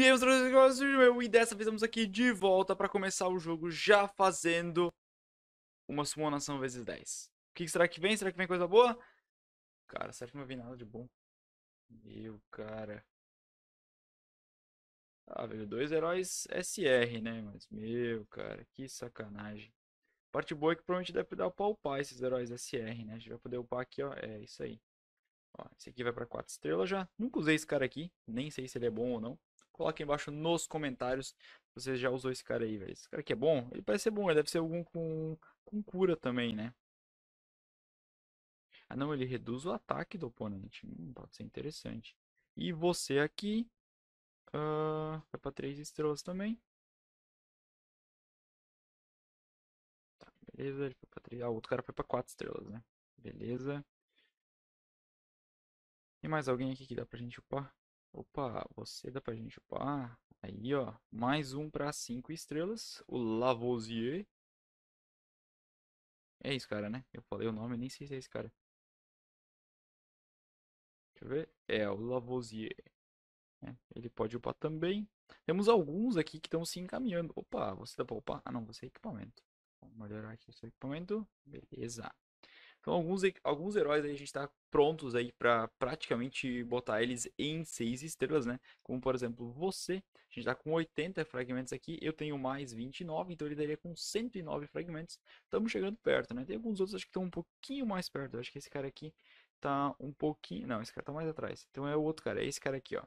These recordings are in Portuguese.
E e dessa vez estamos aqui de volta para começar o jogo já fazendo uma sumonação vezes 10. O que será que vem? Será que vem coisa boa? Cara, será que não vem nada de bom? Meu, cara. Ah, veio dois heróis SR, né? Mas, meu, cara, que sacanagem. Parte boa é que provavelmente deve dar pra upar esses heróis SR, né? A gente vai poder upar aqui, ó. É, isso aí. Ó, esse aqui vai pra 4 estrelas já. Nunca usei esse cara aqui. Nem sei se ele é bom ou não coloque aqui embaixo nos comentários se você já usou esse cara aí, velho. Esse cara aqui é bom? Ele parece ser bom, ele deve ser algum com, com cura também, né? Ah não, ele reduz o ataque do oponente. Hum, pode ser interessante. E você aqui. Uh, vai para três estrelas também. Tá, beleza. Ele foi pra três... Ah, o outro cara foi para quatro estrelas, né? Beleza. Tem mais alguém aqui que dá pra gente upar? Opa, você dá pra gente upar? Aí, ó, mais um para cinco estrelas, o Lavoisier. É esse cara, né? Eu falei o nome, nem sei se é esse cara. Deixa eu ver. É, o Lavoisier. É, ele pode upar também. Temos alguns aqui que estão se encaminhando. Opa, você dá pra upar? Ah, não, você é equipamento. Vamos melhorar aqui o seu equipamento. Beleza. Então, alguns, alguns heróis aí a gente está prontos aí para praticamente botar eles em 6 estrelas, né? Como, por exemplo, você. A gente está com 80 fragmentos aqui, eu tenho mais 29, então ele daria com 109 fragmentos. Estamos chegando perto, né? Tem alguns outros acho que estão um pouquinho mais perto. Eu acho que esse cara aqui tá um pouquinho... Não, esse cara tá mais atrás. Então é o outro cara, é esse cara aqui, ó.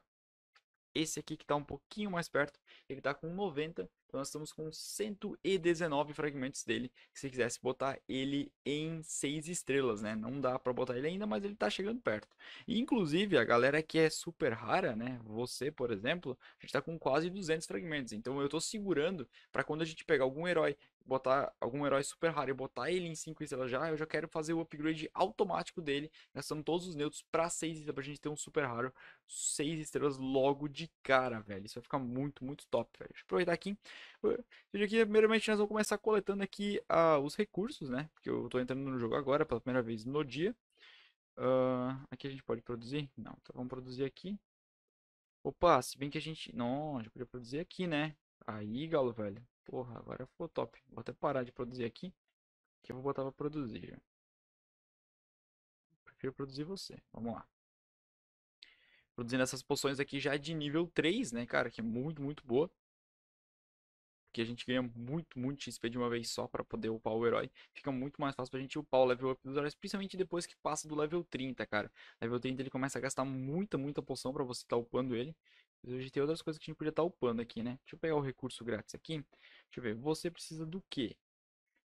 Esse aqui que tá um pouquinho mais perto, ele tá com 90 então nós estamos com 119 fragmentos dele. Se quisesse botar ele em 6 estrelas, né? Não dá para botar ele ainda, mas ele tá chegando perto. E, inclusive, a galera que é super rara, né? Você, por exemplo, a gente tá com quase 200 fragmentos. Então eu tô segurando para quando a gente pegar algum herói botar algum herói super raro e botar ele em 5 estrelas já, eu já quero fazer o upgrade automático dele, gastando todos os neutros para 6 estrelas, pra gente ter um super raro 6 estrelas logo de cara, velho. Isso vai ficar muito, muito top, velho. Deixa eu aproveitar aqui Seja primeiramente, nós vamos começar coletando aqui ah, os recursos, né? Porque eu estou entrando no jogo agora pela primeira vez no dia. Uh, aqui a gente pode produzir? Não, então vamos produzir aqui. Opa, se bem que a gente... Não, já podia produzir aqui, né? Aí, galo, velho. Porra, agora ficou top. Vou até parar de produzir aqui. Que eu vou botar pra produzir Prefiro produzir você. Vamos lá. Produzindo essas poções aqui já de nível 3, né, cara? Que é muito, muito boa porque a gente ganha muito, muito XP de uma vez só para poder upar o herói. Fica muito mais fácil pra gente upar o level up dos heróis, principalmente depois que passa do level 30, cara. Level 30 ele começa a gastar muita, muita poção para você estar tá upando ele. Mas hoje tem outras coisas que a gente podia estar tá upando aqui, né? Deixa eu pegar o recurso grátis aqui. Deixa eu ver, você precisa do quê?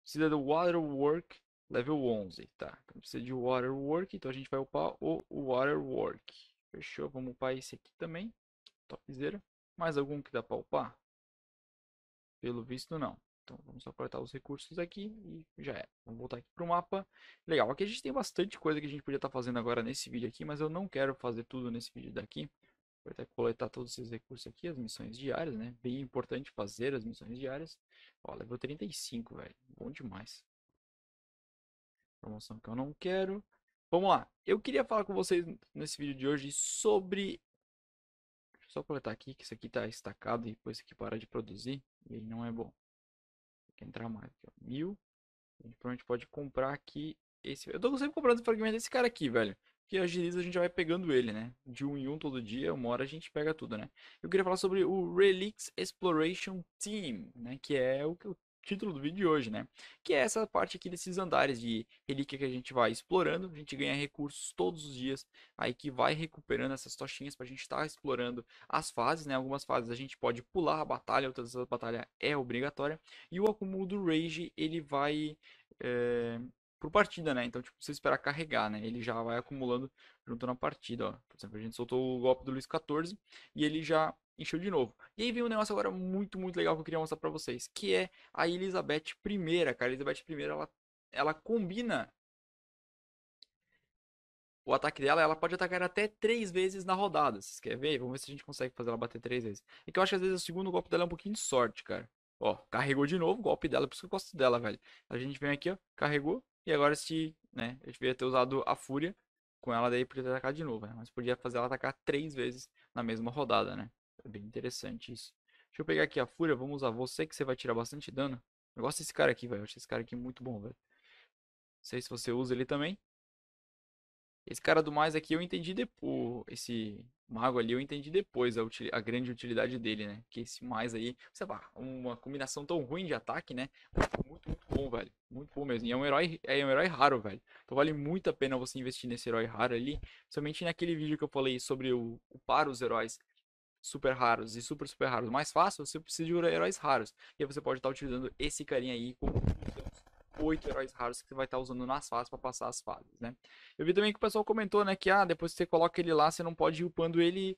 Precisa do Waterwork level 11, tá? Então precisa de Waterwork, então a gente vai upar o Waterwork. Fechou, vamos upar esse aqui também. Topzera. Mais algum que dá pra upar? Pelo visto não. Então vamos só coletar os recursos aqui e já é. Vamos voltar aqui para o mapa. Legal, aqui a gente tem bastante coisa que a gente podia estar tá fazendo agora nesse vídeo aqui, mas eu não quero fazer tudo nesse vídeo daqui. Vou até coletar todos esses recursos aqui, as missões diárias, né? Bem importante fazer as missões diárias. Ó, level 35, velho. Bom demais. Promoção que eu não quero. Vamos lá. Eu queria falar com vocês nesse vídeo de hoje sobre... Deixa eu só coletar aqui, que isso aqui está estacado e depois isso aqui para de produzir. E ele não é bom. Tem que entrar mais aqui, ó. Mil. A gente provavelmente pode comprar aqui esse... Eu tô sempre comprando fragmento desse cara aqui, velho. Que agiliza, a gente vai pegando ele, né? De um em um todo dia, uma hora a gente pega tudo, né? Eu queria falar sobre o Relics Exploration Team, né? Que é o, o título do vídeo de hoje, né? Que é essa parte aqui desses andares de relíquia que a gente vai explorando, a gente ganha recursos todos os dias, aí que vai recuperando essas tochinhas para a gente estar tá explorando as fases, né? Algumas fases a gente pode pular a batalha, outras a batalha é obrigatória, e o acúmulo do Rage, ele vai... É, por partida, né? Então, tipo, você esperar carregar, né? Ele já vai acumulando junto na partida, ó. Por exemplo, a gente soltou o golpe do Luiz 14 e ele já encheu de novo. E aí vem um negócio agora muito, muito legal que eu queria mostrar para vocês, que é a Elizabeth I, cara. A Elizabeth I, ela, ela combina o ataque dela, ela pode atacar até três vezes na rodada. Vocês querem ver? Vamos ver se a gente consegue fazer ela bater três vezes. É que eu acho que às vezes o segundo golpe dela é um pouquinho de sorte, cara. Ó, carregou de novo o golpe dela, por isso que eu gosto dela, velho. A gente vem aqui, ó, carregou. E agora se, né, eu devia ter usado a fúria com ela daí, podia atacar de novo, né? Mas podia fazer ela atacar três vezes na mesma rodada, né? É bem interessante isso. Deixa eu pegar aqui a fúria, vamos usar você que você vai tirar bastante dano. Eu gosto desse cara aqui, velho. Eu acho esse cara aqui muito bom, velho. Não sei se você usa ele também. Esse cara do mais aqui eu entendi depois. Esse mago ali eu entendi depois a, util... a grande utilidade dele, né? Que esse mais aí, sei lá, uma combinação tão ruim de ataque, né? Muito, muito bom, velho. Muito bom mesmo. E é um herói, é um herói raro, velho. Então vale muito a pena você investir nesse herói raro ali. Somente naquele vídeo que eu falei sobre o upar os heróis super raros e super, super raros mais fácil, você precisa de heróis raros. E aí você pode estar tá utilizando esse carinha aí com oito heróis raros que você vai estar tá usando nas fases para passar as fases, né? Eu vi também que o pessoal comentou, né, que ah, depois que você coloca ele lá, você não pode ir upando ele,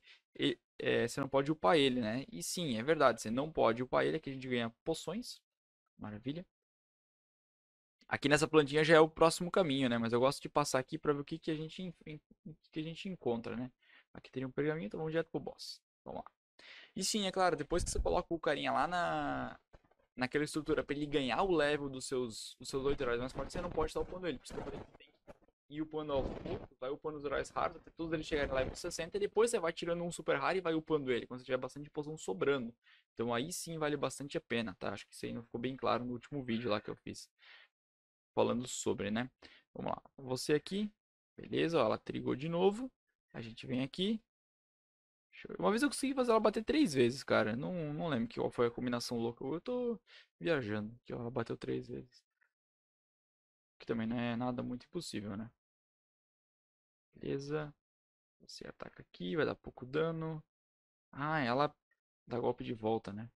é, você não pode upar ele, né? E sim, é verdade, você não pode upar ele, aqui a gente ganha poções, maravilha. Aqui nessa plantinha já é o próximo caminho, né? Mas eu gosto de passar aqui para ver o que, que, a gente, que, que a gente encontra, né? Aqui tem um pergaminho, então vamos direto pro boss. Vamos lá. E sim, é claro, depois que você coloca o carinha lá na, naquela estrutura para ele ganhar o level dos seus, dos seus 8 heróis mais fortes, você não pode estar upando ele, porque você tem que ir upando aos poucos, vai upando os heróis raros até todos eles chegarem level 60, e depois você vai tirando um super raro e vai upando ele, quando você tiver bastante poção sobrando. Então aí sim vale bastante a pena, tá? Acho que isso aí não ficou bem claro no último vídeo lá que eu fiz, falando sobre, né? Vamos lá, você aqui, beleza, ó, ela trigou de novo, a gente vem aqui, uma vez eu consegui fazer ela bater três vezes, cara. Não, não lembro que foi a combinação louca. Eu tô viajando, que ela bateu três vezes. Que também não é nada muito impossível, né? Beleza. Você ataca aqui, vai dar pouco dano. Ah, ela dá golpe de volta, né?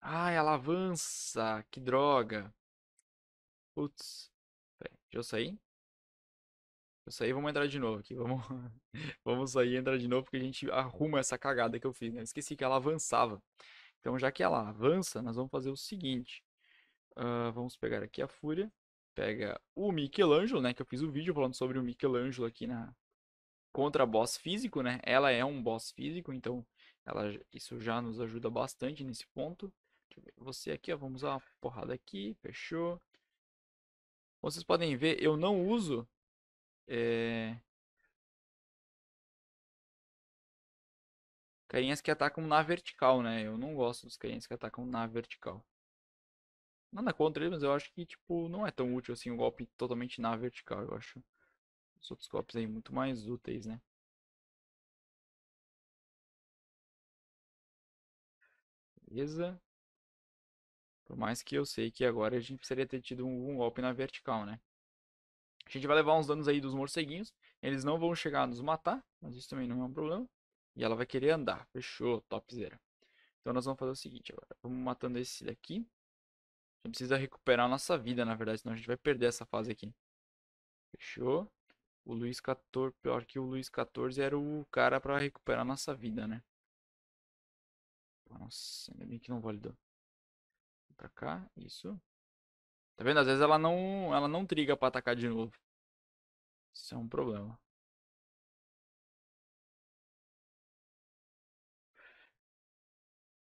Ah, ela avança. Que droga. Putz. Deixa eu sair isso aí vamos entrar de novo aqui. Vamos, vamos aí entrar de novo, porque a gente arruma essa cagada que eu fiz, né? Eu esqueci que ela avançava. Então, já que ela avança, nós vamos fazer o seguinte. Uh, vamos pegar aqui a fúria. Pega o Michelangelo, né? Que eu fiz o um vídeo falando sobre o Michelangelo aqui na contra boss físico, né? Ela é um boss físico, então ela, isso já nos ajuda bastante nesse ponto. Você aqui, ó, vamos usar uma porrada aqui, fechou. Vocês podem ver, eu não uso é... Carinhas que atacam na vertical, né? Eu não gosto dos carinhas que atacam na vertical. Nada contra ele, mas eu acho que, tipo, não é tão útil assim o um golpe totalmente na vertical, eu acho. Os outros golpes aí muito mais úteis, né? Beleza. Por mais que eu sei que agora a gente precisaria ter tido um, um golpe na vertical, né? A gente vai levar uns danos aí dos morceguinhos. Eles não vão chegar a nos matar, mas isso também não é um problema. E ela vai querer andar. Fechou, topzera. Então nós vamos fazer o seguinte agora. Vamos matando esse daqui. A gente precisa recuperar a nossa vida, na verdade, senão a gente vai perder essa fase aqui. Fechou. O Luiz 14, pior que o Luiz 14 era o cara para recuperar a nossa vida, né? Nossa, ainda bem que não validou. Pra cá, isso. Tá vendo? Às vezes ela não, ela não triga pra atacar de novo. Isso é um problema.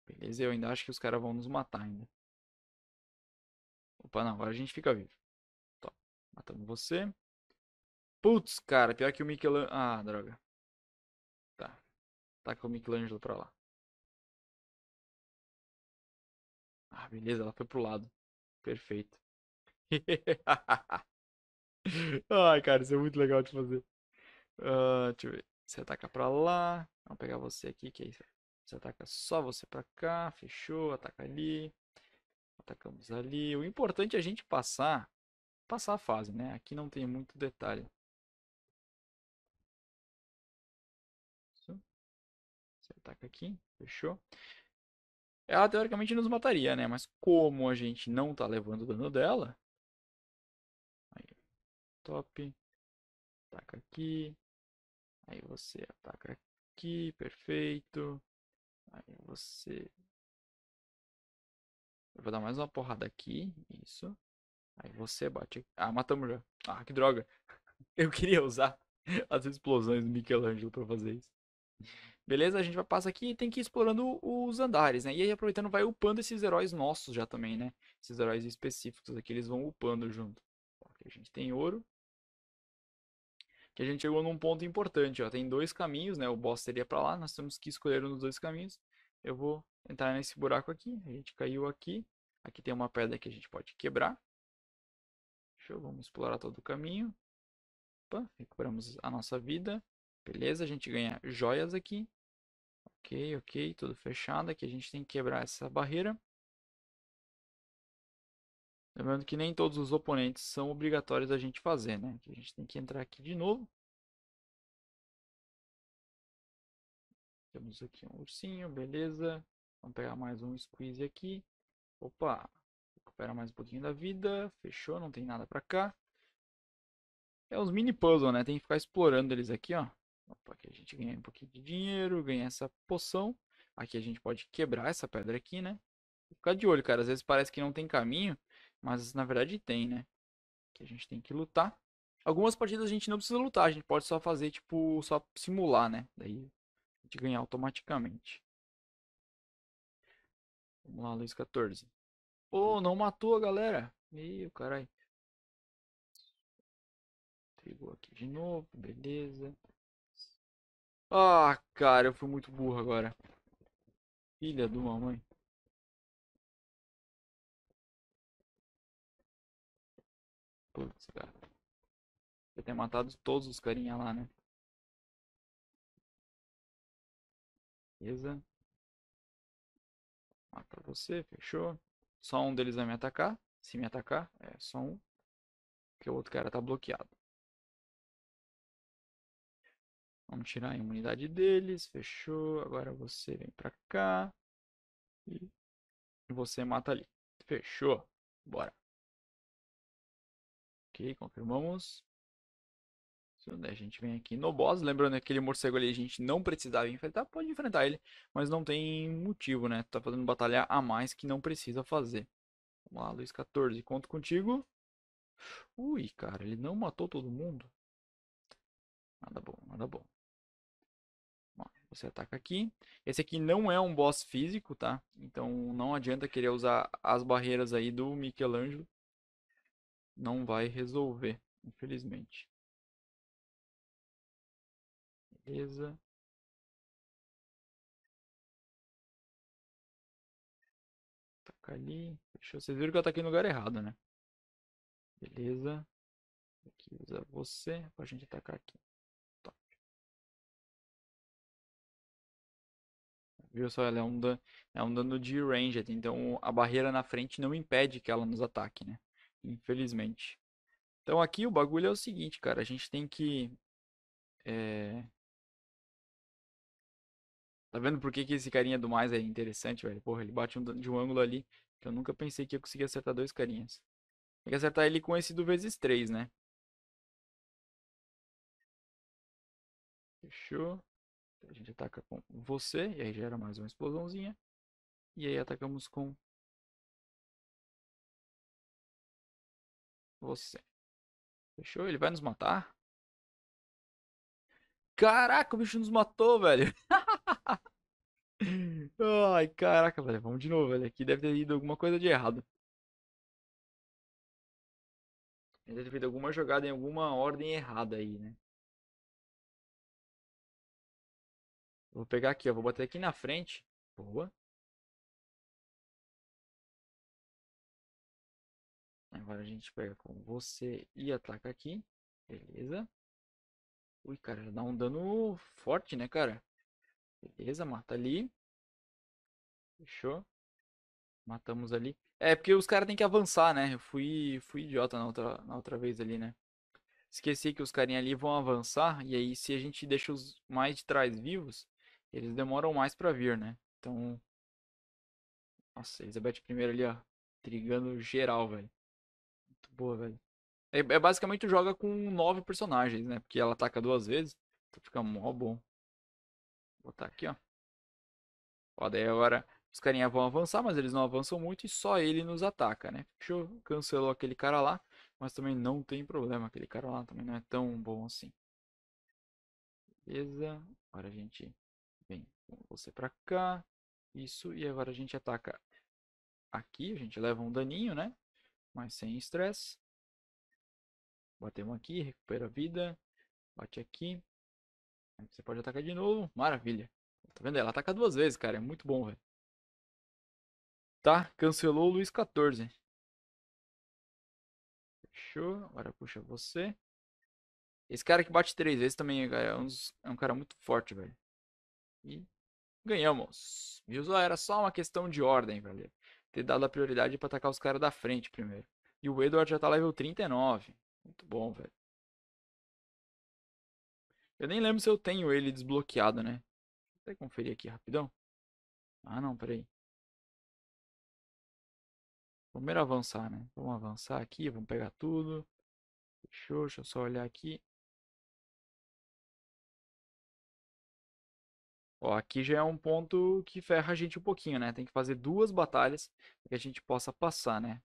Beleza, eu ainda acho que os caras vão nos matar ainda. Opa, não, agora a gente fica vivo. Top. Matamos você. Putz, cara, pior que o Michelangelo... Ah, droga. Tá. Taca tá o Michelangelo pra lá. Ah, beleza, ela foi pro lado. Perfeito. Ai, cara, isso é muito legal de fazer. Uh, deixa eu ver. Você ataca pra lá. Vamos pegar você aqui, que Você ataca só você pra cá. Fechou. Ataca ali. Atacamos ali. O importante é a gente passar. Passar a fase, né? Aqui não tem muito detalhe. Isso. Você ataca aqui. Fechou. Ela teoricamente nos mataria, né? Mas como a gente não tá levando o dano dela, top, ataca aqui, aí você ataca aqui, perfeito, aí você... Eu vou dar mais uma porrada aqui, isso, aí você bate, ah, matamos já, ah, que droga, eu queria usar as explosões do Michelangelo para fazer isso. Beleza? A gente vai passar aqui e tem que ir explorando os andares, né? E aí, aproveitando, vai upando esses heróis nossos já também, né? Esses heróis específicos aqui, eles vão upando junto. Aqui a gente tem ouro que a gente chegou num ponto importante. Ó. Tem dois caminhos, né? O boss seria para lá, nós temos que escolher um dos dois caminhos. Eu vou entrar nesse buraco aqui, a gente caiu aqui. Aqui tem uma pedra que a gente pode quebrar. vamos explorar todo o caminho. Opa, recuperamos a nossa vida. Beleza, a gente ganha joias aqui. Ok, ok, tudo fechado. Aqui a gente tem que quebrar essa barreira. Lembrando que nem todos os oponentes são obrigatórios a gente fazer, né? A gente tem que entrar aqui de novo. Temos aqui um ursinho, beleza. Vamos pegar mais um squeeze aqui. Opa, recupera mais um pouquinho da vida. Fechou, não tem nada pra cá. É uns mini puzzles né? Tem que ficar explorando eles aqui, ó. Opa, aqui a gente ganha um pouquinho de dinheiro, ganha essa poção. Aqui a gente pode quebrar essa pedra aqui, né? Ficar de olho, cara. Às vezes parece que não tem caminho, mas na verdade tem, né? Que a gente tem que lutar. Algumas partidas a gente não precisa lutar, a gente pode só fazer, tipo, só simular, né? Daí a gente ganha automaticamente. Vamos lá, Luiz 14. oh, não matou a galera. Meu caralho. Pegou aqui de novo, beleza. Ah, cara, eu fui muito burro agora. Filha de uma mãe. Putz, cara. Eu ter matado todos os carinha lá, né? Beleza. Mata você, fechou. Só um deles vai me atacar. Se me atacar, é só um. Porque o outro cara tá bloqueado. Vamos tirar a imunidade deles. Fechou. Agora você vem pra cá. E você mata ali. Fechou. Bora. Ok, confirmamos. A gente vem aqui no boss, lembrando que aquele morcego ali a gente não precisava enfrentar, pode enfrentar ele, mas não tem motivo, né? Tá fazendo batalha a mais que não precisa fazer. Vamos lá, Luiz 14, conto contigo. Ui, cara, ele não matou todo mundo. Nada bom, nada bom. Você ataca aqui. Esse aqui não é um boss físico, tá? Então não adianta querer usar as barreiras aí do Michelangelo não vai resolver, infelizmente. Beleza. Atacar ali. Fechou. Vocês viram que eu ataquei no lugar errado, né? Beleza. Aqui usa você pra gente atacar aqui. Top. Viu só? Ela é um, dano, é um dano de ranged, então a barreira na frente não impede que ela nos ataque, né? Infelizmente. Então aqui o bagulho é o seguinte, cara. A gente tem que. É... Tá vendo por que, que esse carinha do mais é interessante, velho? Porra, ele bate um, de um ângulo ali que eu nunca pensei que eu conseguia acertar dois carinhas. Tem que acertar ele com esse do vezes 3, né? Fechou. A gente ataca com você, e aí gera mais uma explosãozinha. E aí atacamos com Você. Fechou? Ele vai nos matar? Caraca, o bicho nos matou, velho. Ai, caraca, velho. Vamos de novo, velho. Aqui deve ter ido alguma coisa de errado. Deve ter feito alguma jogada em alguma ordem errada aí, né? Vou pegar aqui, ó. Vou botar aqui na frente. Boa. Agora a gente pega com você e ataca aqui. Beleza. Ui, cara, dá um dano forte, né, cara? Beleza, mata ali. Fechou. Matamos ali. É, porque os caras têm que avançar, né? Eu fui, fui idiota na outra, na outra vez ali, né? Esqueci que os carinha ali vão avançar. E aí, se a gente deixa os mais de trás vivos, eles demoram mais pra vir, né? Então... Nossa, Elizabeth I ali, ó. Trigando geral, velho velho. É, é, basicamente joga com nove personagens, né? Porque ela ataca duas vezes. Então fica mó bom. Vou botar aqui, ó. Ó, daí agora os carinhas vão avançar, mas eles não avançam muito e só ele nos ataca, né? Deixa eu cancelou aquele cara lá. Mas também não tem problema, aquele cara lá também não é tão bom assim. Beleza. Agora a gente vem com você pra cá. Isso, e agora a gente ataca aqui, a gente leva um daninho, né? mas sem estresse. Batemos aqui, recupera a vida. Bate aqui. Você pode atacar de novo. Maravilha. Tá vendo? Ela ataca duas vezes, cara. É muito bom, velho. Tá, cancelou o Luiz 14. Fechou. Agora puxa você. Esse cara que bate três vezes também é, é um, é um cara muito forte, velho. E ganhamos. Viu? Era só uma questão de ordem, velho ter dado a prioridade para atacar os caras da frente primeiro. E o Edward já tá level 39. Muito bom, velho. Eu nem lembro se eu tenho ele desbloqueado, né? Vou até conferir aqui rapidão. Ah, não, peraí. Primeiro avançar, né? Vamos avançar aqui, vamos pegar tudo. Fechou, deixa eu só olhar aqui. Ó, aqui já é um ponto que ferra a gente um pouquinho, né? Tem que fazer duas batalhas para que a gente possa passar, né?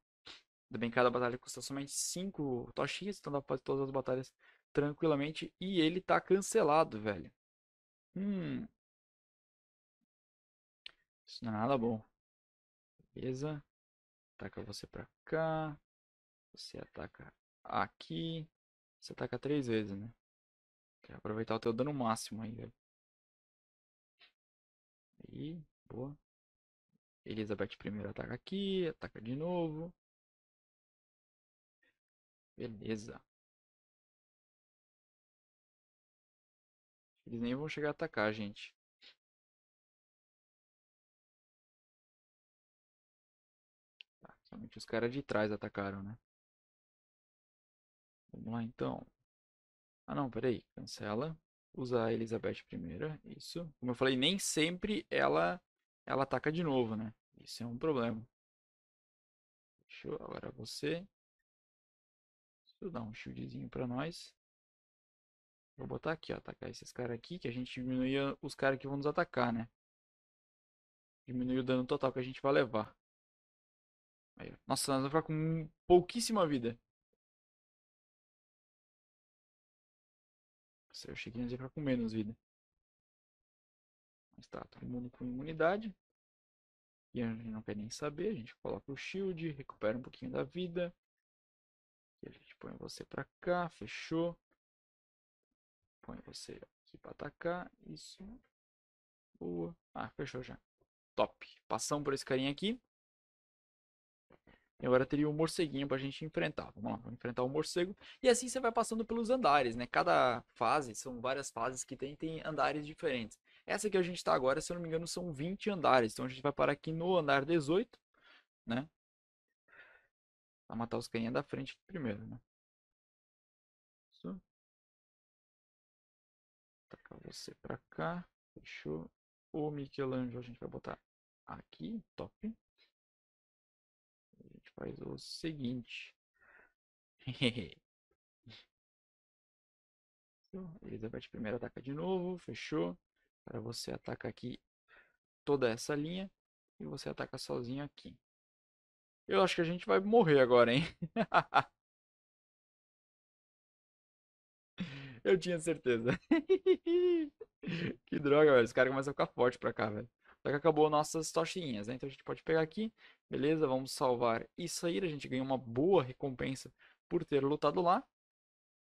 Ainda bem que cada batalha custa somente 5 tochinhas, então dá pra fazer todas as batalhas tranquilamente. E ele tá cancelado, velho. Hum. Isso não é nada bom. Beleza. Ataca você pra cá. Você ataca aqui. Você ataca três vezes, né? Quer aproveitar o teu dano máximo aí, velho boa. Elizabeth primeiro ataca aqui, ataca de novo. Beleza. Eles nem vão chegar a atacar, gente. Tá, somente os caras de trás atacaram, né? Vamos lá, então. Ah, não, peraí. Cancela usar a Elizabeth I, isso. Como eu falei, nem sempre ela ela ataca de novo, né? Isso é um problema. Deixa eu, agora você. Deixa eu dar um shieldzinho para nós. Vou botar aqui, ó, atacar esses caras aqui, que a gente diminui os caras que vão nos atacar, né? Diminui o dano total que a gente vai levar. Aí, nossa, nós vamos ficar com pouquíssima vida. Nossa, eu achei que ia ficar com menos vida. Mas tá, todo mundo com imunidade. E a gente não quer nem saber, a gente coloca o shield, recupera um pouquinho da vida. E a gente põe você pra cá, fechou. Põe você aqui pra atacar, isso. Boa. Ah, fechou já. Top. Passamos por esse carinha aqui. E agora teria um morceguinho pra gente enfrentar. Vamos lá, vamos enfrentar o um morcego. E assim você vai passando pelos andares, né? Cada fase, são várias fases que tem, tem andares diferentes. Essa que a gente tá agora, se eu não me engano, são 20 andares. Então a gente vai parar aqui no andar 18, né? Pra matar os caninhas da frente primeiro, né? Isso. Tacar você pra cá. Fechou. O Michelangelo a gente vai botar aqui, top faz o seguinte. Então, Ele vai de primeiro ataca de novo, fechou. Para você ataca aqui toda essa linha e você ataca sozinho aqui. Eu acho que a gente vai morrer agora, hein? Eu tinha certeza. que droga, velho. Os caras começam a ficar forte pra cá, velho. Só que acabou nossas tochinhas, né? Então a gente pode pegar aqui, beleza? Vamos salvar e sair. A gente ganhou uma boa recompensa por ter lutado lá.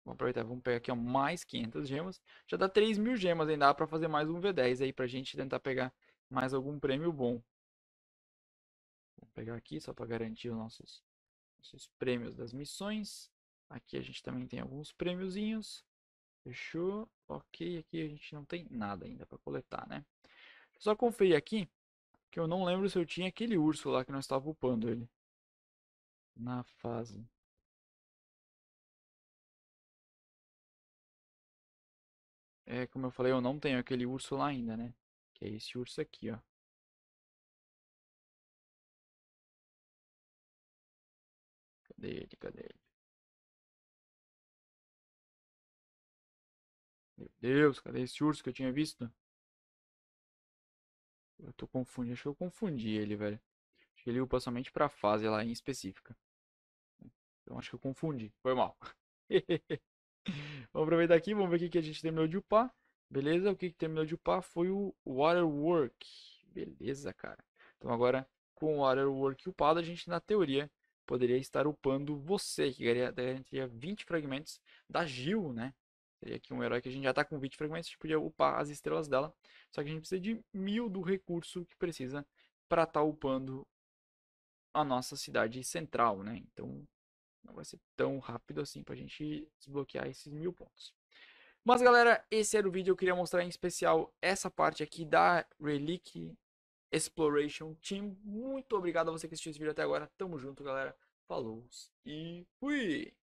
Vamos aproveitar, vamos pegar aqui ó, mais 500 gemas. Já dá 3 mil gemas, ainda dá para fazer mais um V10 aí pra gente tentar pegar mais algum prêmio bom. Vou pegar aqui só para garantir os nossos, nossos prêmios das missões. Aqui a gente também tem alguns prêmiozinhos. Fechou. Ok, aqui a gente não tem nada ainda para coletar, né? Só conferir aqui, que eu não lembro se eu tinha aquele urso lá que nós estávamos upando ele. Na fase. É, como eu falei, eu não tenho aquele urso lá ainda, né? Que é esse urso aqui, ó. Cadê ele? Cadê ele? Meu Deus, cadê esse urso que eu tinha visto? Eu tô confundindo. Acho que eu confundi ele, velho. Acho que ele upa somente pra fase lá em específica. Então acho que eu confundi. Foi mal. vamos aproveitar aqui, vamos ver o que, que a gente terminou de upar. Beleza, o que, que terminou de upar foi o Waterwork. Beleza, cara. Então agora, com o Waterwork upado, a gente, na teoria, poderia estar upando você, que garantiria 20 fragmentos da Gil, né? Teria aqui um herói que a gente já está com 20 fragmentos, a gente podia upar as estrelas dela. Só que a gente precisa de mil do recurso que precisa para estar tá upando a nossa cidade central, né? Então não vai ser tão rápido assim para a gente desbloquear esses mil pontos. Mas galera, esse era o vídeo, eu queria mostrar em especial essa parte aqui da Relic Exploration Team. Muito obrigado a você que assistiu esse vídeo até agora, tamo junto galera, falou e fui!